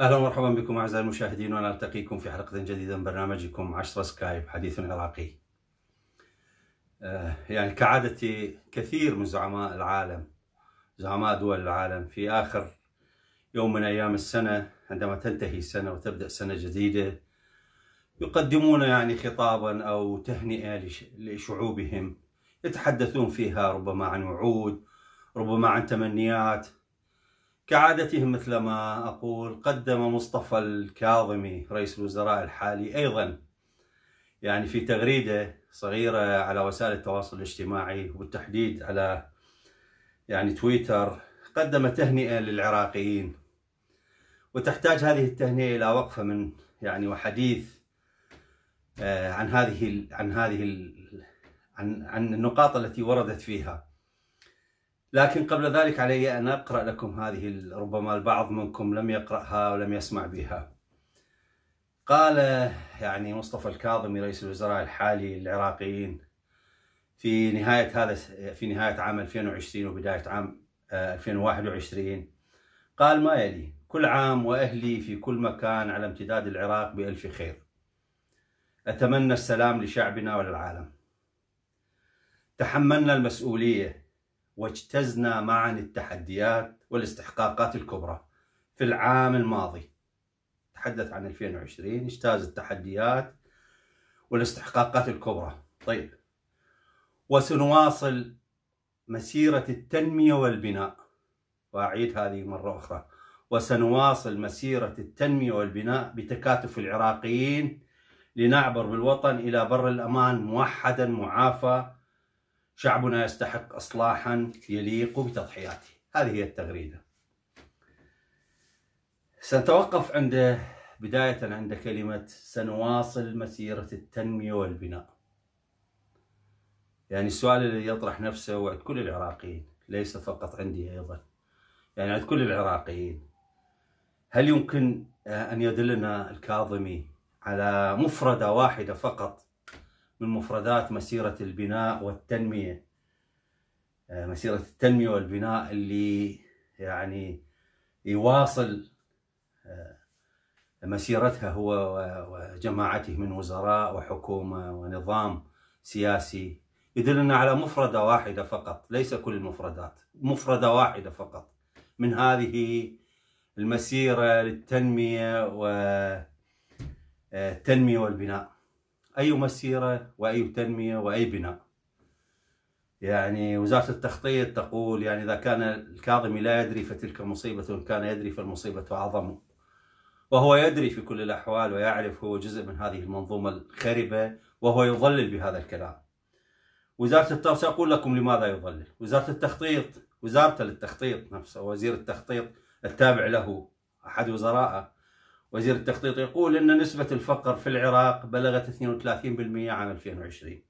اهلا ومرحبا بكم اعزائي المشاهدين ونلتقيكم في حلقه جديده من برنامجكم 10 سكايب حديث عراقي. آه، يعني كعادة كثير من زعماء العالم زعماء دول العالم في اخر يوم من ايام السنه عندما تنتهي السنه وتبدا سنه جديده يقدمون يعني خطابا او تهنئه لشعوبهم يتحدثون فيها ربما عن وعود ربما عن تمنيات كعادتهم مثل ما أقول قدم مصطفى الكاظمي رئيس الوزراء الحالي أيضا يعني في تغريدة صغيرة على وسائل التواصل الاجتماعي وبالتحديد على يعني تويتر قدم تهنئة للعراقيين وتحتاج هذه التهنئة إلى وقفة من يعني وحديث آه، عن هذه عن هذه عن عن النقاط التي وردت فيها لكن قبل ذلك علي أن أقرأ لكم هذه ربما البعض منكم لم يقرأها ولم يسمع بها قال يعني مصطفى الكاظمي رئيس الوزراء الحالي للعراقيين في نهاية هذا في نهاية عام 2020 وبداية عام 2021 آه، قال ما يلي كل عام وأهلي في كل مكان على امتداد العراق بألف خير أتمنى السلام لشعبنا وللعالم تحملنا المسؤولية واجتزنا معا التحديات والاستحقاقات الكبرى في العام الماضي تحدث عن 2020 اجتاز التحديات والاستحقاقات الكبرى طيب وسنواصل مسيرة التنمية والبناء وأعيد هذه مرة أخرى وسنواصل مسيرة التنمية والبناء بتكاتف العراقيين لنعبر بالوطن إلى بر الأمان موحدا معافى شعبنا يستحق إصلاحا يليق بتضحياته هذه هي التغريدة سنتوقف عند بداية عند كلمة سنواصل مسيرة التنمية والبناء يعني السؤال الذي يطرح نفسه وعد كل العراقيين ليس فقط عندي أيضا يعني عند كل العراقيين هل يمكن أن يدلنا الكاظمي على مفردة واحدة فقط من مفردات مسيرة البناء والتنمية آه، مسيرة التنمية والبناء اللي يعني يواصل آه، مسيرتها هو وجماعته من وزراء وحكومة ونظام سياسي يدلنا على مفردة واحدة فقط ليس كل المفردات مفردة واحدة فقط من هذه المسيرة للتنمية والتنمية آه، والبناء أي مسيرة وأي تنمية وأي بناء يعني وزارة التخطيط تقول يعني إذا كان الكاظمي لا يدري فتلك مصيبة وإن كان يدري فالمصيبة أعظم وهو يدري في كل الأحوال ويعرف هو جزء من هذه المنظومة الخربة وهو يضلل بهذا الكلام وزارة التخطيط ساقول لكم لماذا يضلل وزارة التخطيط وزارته للتخطيط نفسه وزير التخطيط التابع له أحد وزرائه وزير التخطيط يقول أن نسبة الفقر في العراق بلغت 32% عام 2020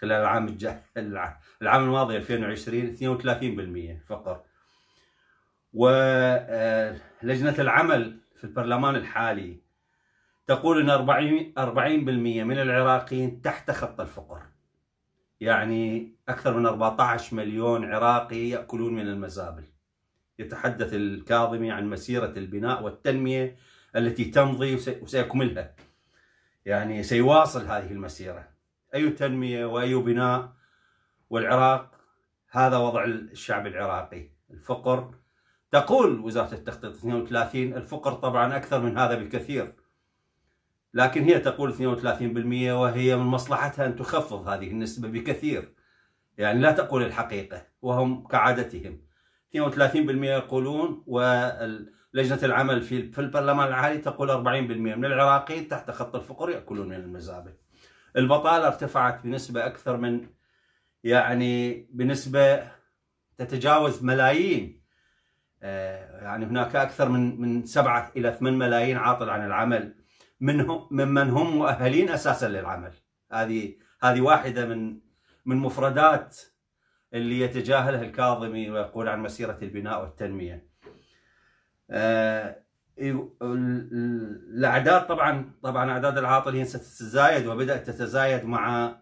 خلال العام الجا... العام الماضي 2020 32% فقر ولجنة آه، العمل في البرلمان الحالي تقول أن 40 40% من العراقيين تحت خط الفقر يعني أكثر من 14 مليون عراقي يأكلون من المزابل يتحدث الكاظمي عن مسيرة البناء والتنمية التي تمضي وسيكملها يعني سيواصل هذه المسيرة أي تنمية وأي بناء والعراق هذا وضع الشعب العراقي الفقر تقول وزارة التخطيط 32 الفقر طبعا أكثر من هذا بكثير لكن هي تقول 32% وهي من مصلحتها أن تخفض هذه النسبة بكثير يعني لا تقول الحقيقة وهم كعادتهم 32% يقولون وال لجنة العمل في في البرلمان العالي تقول 40% من العراقيين تحت خط الفقر يأكلون من المزابل البطالة ارتفعت بنسبة أكثر من يعني بنسبة تتجاوز ملايين آه، يعني هناك أكثر من من 7 إلى 8 ملايين عاطل عن العمل منهم ممن هم مؤهلين أساسا للعمل هذه هذه واحدة من من مفردات اللي يتجاهلها الكاظمي ويقول عن مسيرة البناء والتنمية آه، الاعداد طبعا طبعا اعداد العاطل هي ستتزايد وبدات تتزايد مع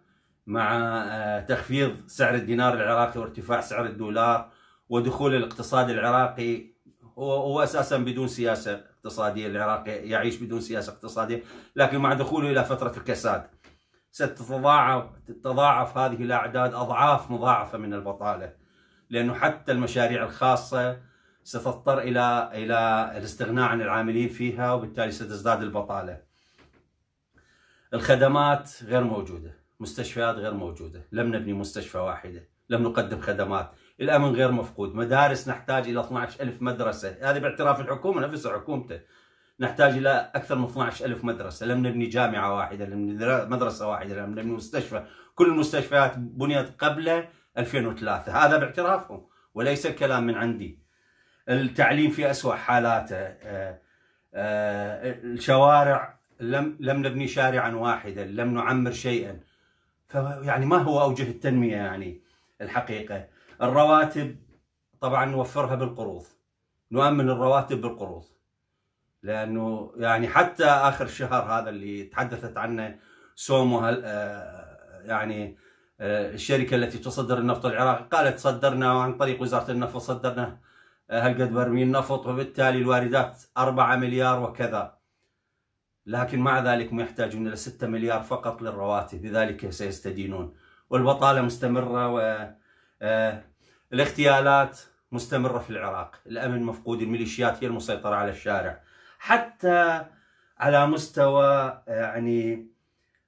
مع آه، تخفيض سعر الدينار العراقي وارتفاع سعر الدولار ودخول الاقتصاد العراقي هو هو اساسا بدون سياسه اقتصاديه العراق يعيش بدون سياسه اقتصاديه لكن مع دخوله الى فتره الكساد ستتضاعف تتضاعف هذه الاعداد اضعاف مضاعفه من البطاله لانه حتى المشاريع الخاصه ستضطر إلى إلى الاستغناء عن العاملين فيها وبالتالي ستزداد البطالة الخدمات غير موجودة مستشفيات غير موجودة لم نبني مستشفى واحدة لم نقدم خدمات الأمن غير مفقود مدارس نحتاج إلى 12000 مدرسة هذا باعتراف الحكومة نفسها حكومته نحتاج إلى أكثر من 12000 مدرسة لم نبني جامعة واحدة لم نبني مدرسة واحدة لم نبني مستشفى كل المستشفيات بنيت قبل 2003 هذا باعترافهم وليس كلام من عندي التعليم في أسوأ حالاته آه، آه، الشوارع لم لم نبني شارعا واحدا لم نعمر شيئا فيعني ما هو أوجه التنمية يعني الحقيقة الرواتب طبعا نوفرها بالقروض نؤمن الرواتب بالقروض لانه يعني حتى اخر شهر هذا اللي تحدثت عنه سومو هل آه، يعني الشركه التي تصدر النفط العراقي قالت صدرنا عن طريق وزاره النفط صدرنا هالقد برميل نفط وبالتالي الواردات 4 مليار وكذا لكن مع ذلك ما يحتاجون إلى 6 مليار فقط للرواتب لذلك سيستدينون والبطالة مستمرة و آه، الاغتيالات مستمرة في العراق الأمن مفقود الميليشيات هي المسيطرة على الشارع حتى على مستوى آه، يعني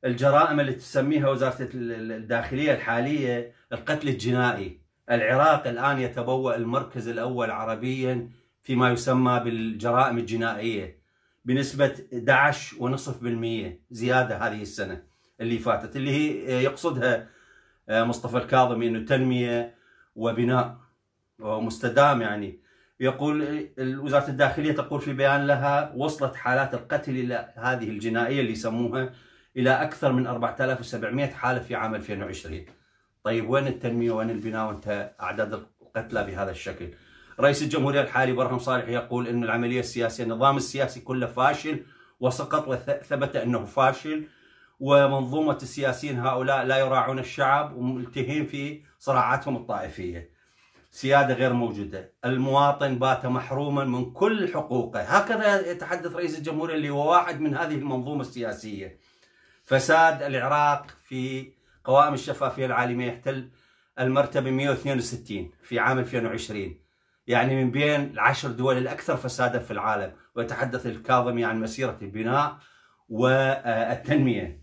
الجرائم اللي تسميها وزارة الداخلية الحالية القتل الجنائي العراق الآن يتبوأ المركز الأول عربيا فيما يسمى بالجرائم الجنائية بنسبة 11.5% زيادة هذه السنة اللي فاتت اللي هي آه، يقصدها آه، مصطفى الكاظمي أنه تنمية وبناء مستدام يعني يقول آه، وزارة الداخلية تقول في بيان لها وصلت حالات القتل إلى هذه الجنائية اللي يسموها إلى أكثر من 4700 حالة في عام 2020 طيب وين التنميه وين البناء وانت اعداد القتلى بهذا الشكل؟ رئيس الجمهوريه الحالي برهم صالح يقول ان العمليه السياسيه النظام السياسي كله فاشل وسقط وثبت انه فاشل ومنظومه السياسيين هؤلاء لا يراعون الشعب وملتهين في صراعاتهم الطائفيه. سياده غير موجوده، المواطن بات محروما من كل حقوقه، هكذا يتحدث رئيس الجمهوريه اللي هو واحد من هذه المنظومه السياسيه. فساد العراق في قوائم الشفافية العالمية يحتل المرتبة 162 في عام 2020 يعني من بين العشر دول الأكثر فسادا في العالم ويتحدث الكاظمي عن مسيرة البناء والتنمية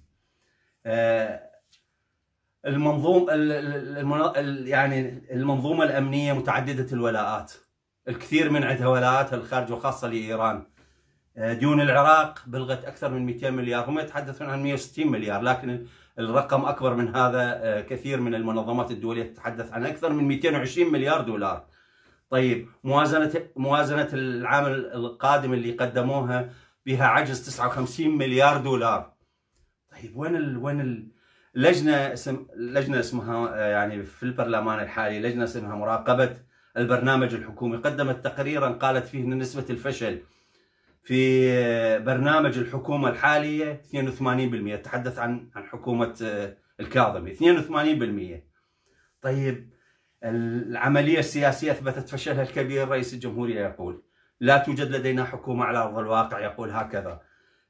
آه، المنظوم يعني المنظومة الأمنية متعددة الولاءات الكثير من عندها ولاءات الخارج وخاصة لإيران آه، ديون العراق بلغت أكثر من 200 مليار هم يتحدثون عن 160 مليار لكن الرقم أكبر من هذا آه، كثير من المنظمات الدولية تتحدث عن أكثر من 220 مليار دولار طيب موازنة موازنة العام القادم اللي قدموها بها عجز 59 مليار دولار طيب وين ال وين ال لجنة اسم لجنة اسمها آه، يعني في البرلمان الحالي لجنة اسمها مراقبة البرنامج الحكومي قدمت تقريرا قالت فيه ان نسبة الفشل في برنامج الحكومة الحالية 82% تحدث عن عن حكومة آه، الكاظمي 82% طيب العملية السياسية أثبتت فشلها الكبير رئيس الجمهورية يقول لا توجد لدينا حكومة على أرض الواقع يقول هكذا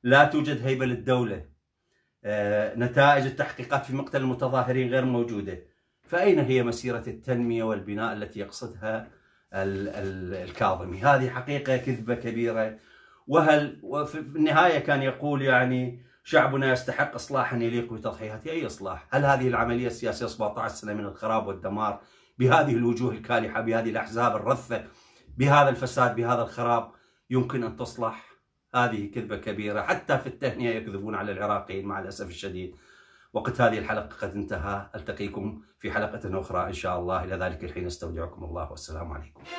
لا توجد هيبة للدولة آه، نتائج التحقيقات في مقتل المتظاهرين غير موجودة فأين هي مسيرة التنمية والبناء التي يقصدها الكاظمي هذه حقيقة كذبة كبيرة وهل وفي النهايه كان يقول يعني شعبنا يستحق اصلاحا يليق بتضحياته، اي اصلاح؟ هل هذه العمليه السياسيه 17 سنه من الخراب والدمار بهذه الوجوه الكالحه، بهذه الاحزاب الرثه، بهذا الفساد، بهذا الخراب يمكن ان تصلح؟ هذه كذبه كبيره، حتى في التهنئه يكذبون على العراقيين مع الاسف الشديد. وقت هذه الحلقه قد انتهى، التقيكم في حلقه اخرى ان شاء الله، الى ذلك الحين استودعكم الله والسلام عليكم.